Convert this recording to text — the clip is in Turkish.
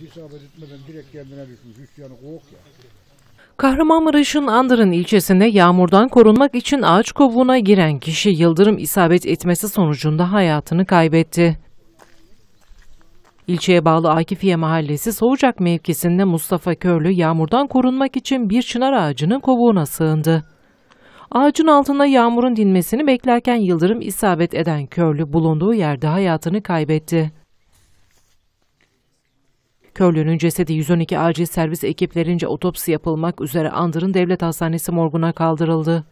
Hesabet etmeden direkt kendine düşmüş. Hüsyanı kovuk ya. Kahramanmaraş'ın Andırın ilçesinde yağmurdan korunmak için ağaç kovuğuna giren kişi yıldırım isabet etmesi sonucunda hayatını kaybetti. İlçeye bağlı Akifiye Mahallesi Soğucak mevkisinde Mustafa Körlü yağmurdan korunmak için bir çınar ağacının kovuğuna sığındı. Ağacın altında yağmurun dinmesini beklerken yıldırım isabet eden Körlü bulunduğu yerde hayatını kaybetti. Körlü'nün cesedi 112 acil servis ekiplerince otopsi yapılmak üzere Andır'ın devlet hastanesi morguna kaldırıldı.